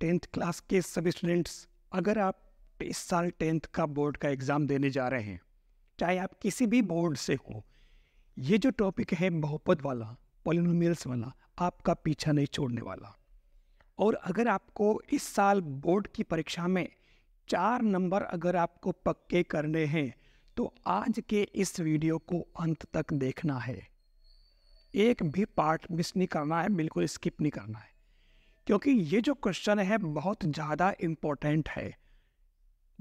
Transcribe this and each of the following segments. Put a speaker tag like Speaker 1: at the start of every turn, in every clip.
Speaker 1: Tenth class के सभी students अगर आप इस साल टेंथ का बोर्ड का एग्ज़ाम देने जा रहे हैं चाहे आप किसी भी बोर्ड से हो ये जो टॉपिक है बहुपद वाला पोलिनोमियल्स वाला आपका पीछा नहीं छोड़ने वाला और अगर आपको इस साल बोर्ड की परीक्षा में चार नंबर अगर आपको पक्के करने हैं तो आज के इस वीडियो को अंत तक देखना है एक भी पार्ट मिस नहीं करना है बिल्कुल स्किप नहीं करना है क्योंकि ये जो क्वेश्चन है बहुत ज़्यादा इम्पोर्टेंट है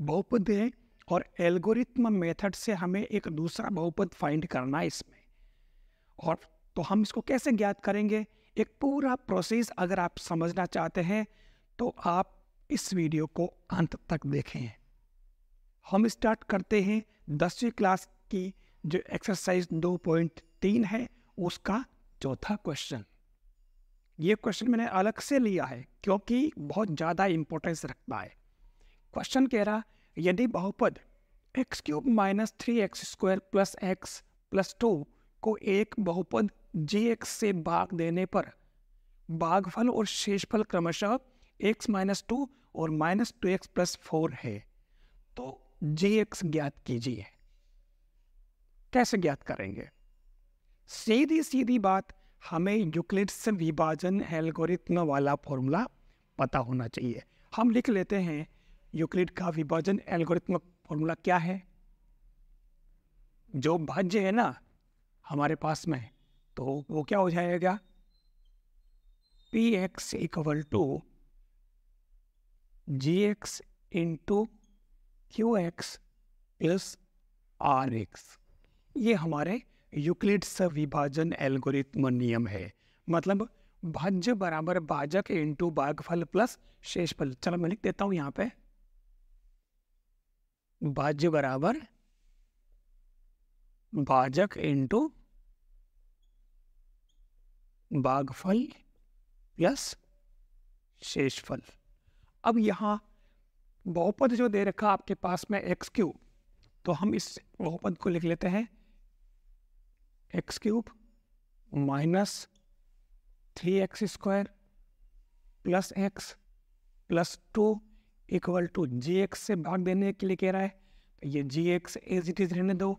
Speaker 1: बहुपद है और एल्गोरिथम मेथड से हमें एक दूसरा बहुपद फाइंड करना है इसमें और तो हम इसको कैसे ज्ञात करेंगे एक पूरा प्रोसेस अगर आप समझना चाहते हैं तो आप इस वीडियो को अंत तक देखें हम स्टार्ट करते हैं दसवीं क्लास की जो एक्सरसाइज 2.3 है उसका चौथा क्वेश्चन ये क्वेश्चन मैंने अलग से लिया है क्योंकि बहुत ज़्यादा इम्पोर्टेंस रखता है क्वेश्चन कह रहा यदि बहुपद X cube minus three X square plus X plus two को एक बहुपद जी एक्स से भाग देने पर भागफल और शेषफल क्रमशः एक्स माइनस टू और minus two X plus four है तो जी एक्स ज्ञात कीजिए कैसे ज्ञात करेंगे सीधी सीधी बात हमें यूक्लिड्स विभाजन एल्गोरिथम वाला फॉर्मूला पता होना चाहिए हम लिख लेते हैं यूक्लिड का विभाजन एल्गोरिथम फॉर्मूला क्या है जो भाज्य है ना हमारे पास में तो वो क्या हो जाएगा P X equal to G X into Q X plus R X ये हमारे यूक्लिड्स विभाजन एल्गोरिथम नियम है मतलब भाज्य बराबर भाजक इंटू भागफल प्लस शेषफल चलो मैं लिख देता हूं यहां पे भाज्य बराबर भाजक इंटू भागफल प्लस शेषफल अब यहां बहुपद जो दे रखा आपके पास में एक्स क्यू तो हम इस बहुपद को लिख लेते हैं X cube minus three X square plus X plus two equal to G X से भाग देने के लिए कह रहा है तो ये G X as it is रहने दो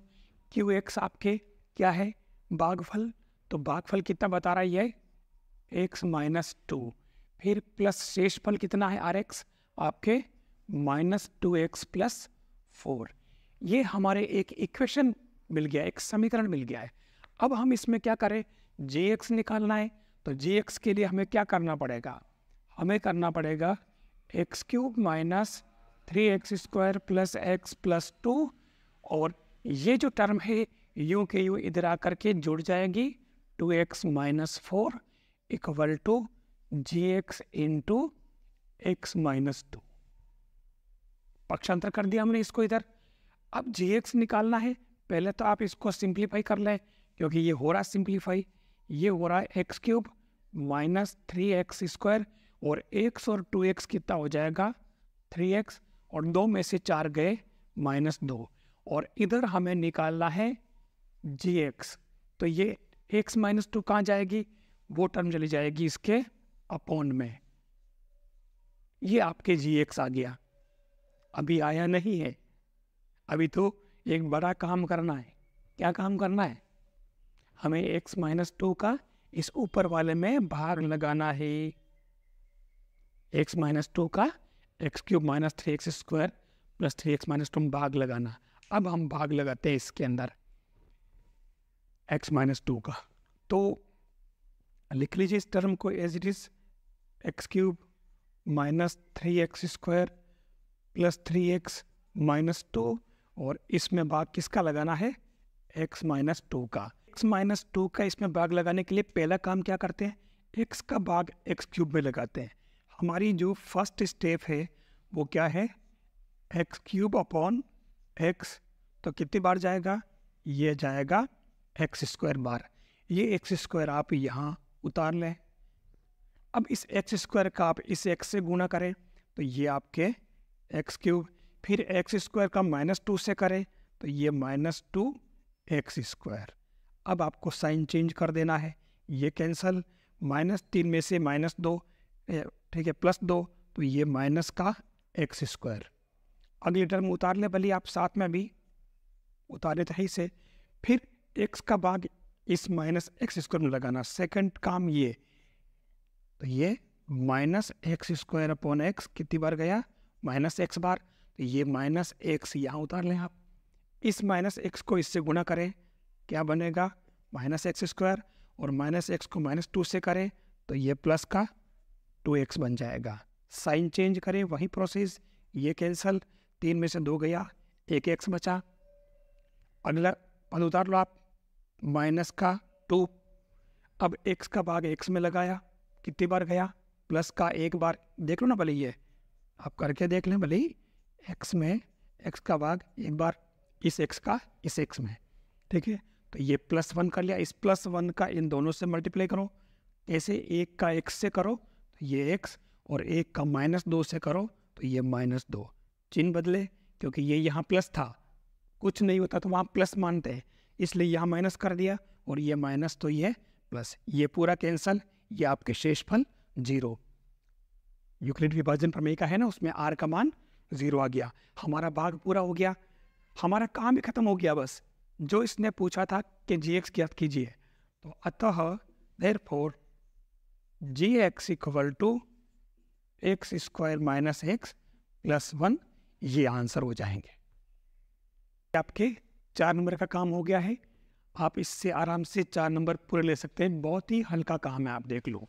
Speaker 1: क्यू एक्स आपके क्या है बागफल तो बागफल कितना बता रहा है ये एक्स माइनस टू फिर प्लस शेष फल कितना है आर एक्स आपके minus two X plus four ये हमारे एक इक्वेशन मिल गया एक समीकरण मिल गया है अब हम इसमें क्या करें जे एक्स निकालना है तो जे एक्स के लिए हमें क्या करना पड़ेगा हमें करना पड़ेगा X cube minus three X square plus X plus two और ये जो टर्म है यू के यू इधर आकर के जुड़ जाएगी two X minus four equal to G X in two X minus two पक्षांतर कर दिया हमने इसको इधर अब जी एक्स निकालना है पहले तो आप इसको सिंप्लीफाई कर लें क्योंकि ये हो रहा है सिंप्लीफाई ये हो रहा है X cube minus three X square और एक्स और टू एक्स कितना हो जाएगा थ्री एक्स और दो में से चार गए माइनस दो और इधर हमें निकालना है जी एक्स तो ये एक्स माइनस टू कहाँ जाएगी वो टर्म चली जाएगी इसके अपॉन में ये आपके जी एक्स आ गया अभी आया नहीं है अभी तो एक बड़ा काम करना है क्या काम करना है हमें x माइनस टू का इस ऊपर वाले में भाग लगाना है x माइनस टू का X cube minus three X square plus three X minus two में भाग लगाना अब हम भाग लगाते हैं इसके अंदर x माइनस टू का तो लिख लीजिए इस टर्म को as it is X cube minus three X square plus three X minus two और इसमें भाग किसका लगाना है एक्स माइनस टू का एक्स माइनस टू का इसमें भाग लगाने के लिए पहला काम क्या करते हैं एक्स का भाग एक्स क्यूब में लगाते हैं हमारी जो फर्स्ट स्टेप है वो क्या है एक्स क्यूब अपॉन एक्स तो कितनी बार जाएगा ये जाएगा एक्स स्क्वायर बार ये एक्स स्क्वायर आप यहाँ उतार लें अब इस एक्स स्क्वायर का आप इस एक्स से गुणा करें तो ये आपके एक्स क्यूब फिर एक्स स्क्वायर का माइनस टू से करें तो ये माइनस टू एक्स स्क्वायर अब आपको साइन चेंज कर देना है ये कैंसल माइनस तीन में से माइनस दो ठीक है प्लस दो तो ये माइनस का एक्स स्क्वायर अगले टर्म उतार लें भले आप साथ में भी उतारे तो ही से फिर एक्स का भाग इस माइनस एक्स स्क्वायर में लगाना सेकंड काम ये तो ये minus X square upon X कितनी बार गया माइनस एक्स बार तो ये माइनस एक्स यहाँ उतार लें आप इस माइनस एक्स को इससे गुणा करें क्या बनेगा माइनस एक्स स्क्वायर और माइनस एक्स को माइनस टू से करें तो ये प्लस का टू एक्स बन जाएगा साइन चेंज करें वही प्रोसेस ये कैंसिल तीन में से दो गया एक एक्स बचा अगला पद उतार लो आप माइनस का टू अब एक्स का भाग एक्स में लगाया कितनी बार गया प्लस का एक बार देख लो ना भले ये आप करके देख लें भले एक्स में एक्स का भाग एक बार इस एक्स का इस एक्स में ठीक है तो ये प्लस वन कर लिया इस प्लस वन का इन दोनों से मल्टीप्लाई करो ऐसे एक का एक्स से करो तो ये एक्स और एक का माइनस दो से करो तो ये माइनस दो चिन्ह बदले क्योंकि ये यहाँ प्लस था कुछ नहीं होता तो वहाँ प्लस मानते हैं इसलिए यहाँ माइनस कर दिया और ये माइनस तो ये प्लस ये पूरा कैंसल ये आपके शेष फल जीरो यूक्लिड विभाजन प्रमेय का है ना उसमें आर का मान जीरो आ गया हमारा भाग पूरा हो गया हमारा काम भी खत्म हो गया बस जो इसने पूछा था कि जी एक्स ज्ञात कीजिए तो अतः therefore G X equal to X square minus X plus one ये आंसर हो जाएंगे आपके चार नंबर का काम हो गया है आप इससे आराम से चार नंबर पूरे ले सकते हैं बहुत ही हल्का काम है आप देख लो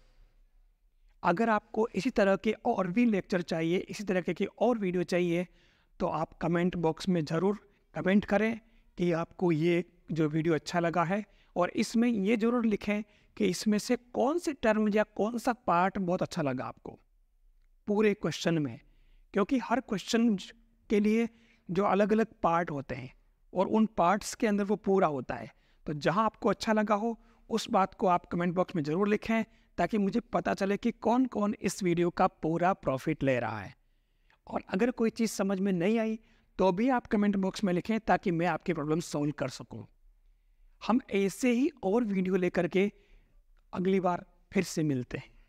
Speaker 1: अगर आपको इसी तरह के और भी लेक्चर चाहिए इसी तरह के और वीडियो चाहिए तो आप कमेंट बॉक्स में ज़रूर कमेंट करें कि आपको ये जो वीडियो अच्छा लगा है और इसमें ये ज़रूर लिखें कि इसमें से कौन से टर्म या कौन सा पार्ट बहुत अच्छा लगा आपको पूरे क्वेश्चन में क्योंकि हर क्वेश्चन के लिए जो अलग अलग पार्ट होते हैं और उन पार्ट्स के अंदर वो पूरा होता है तो जहाँ आपको अच्छा लगा हो उस बात को आप कमेंट बॉक्स में ज़रूर लिखें ताकि मुझे पता चले कि कौन कौन इस वीडियो का पूरा प्रॉफिट ले रहा है और अगर कोई चीज़ समझ में नहीं आई तो भी आप कमेंट बॉक्स में लिखें ताकि मैं आपकी प्रॉब्लम सॉल्व कर सकूं। हम ऐसे ही और वीडियो लेकर के अगली बार फिर से मिलते हैं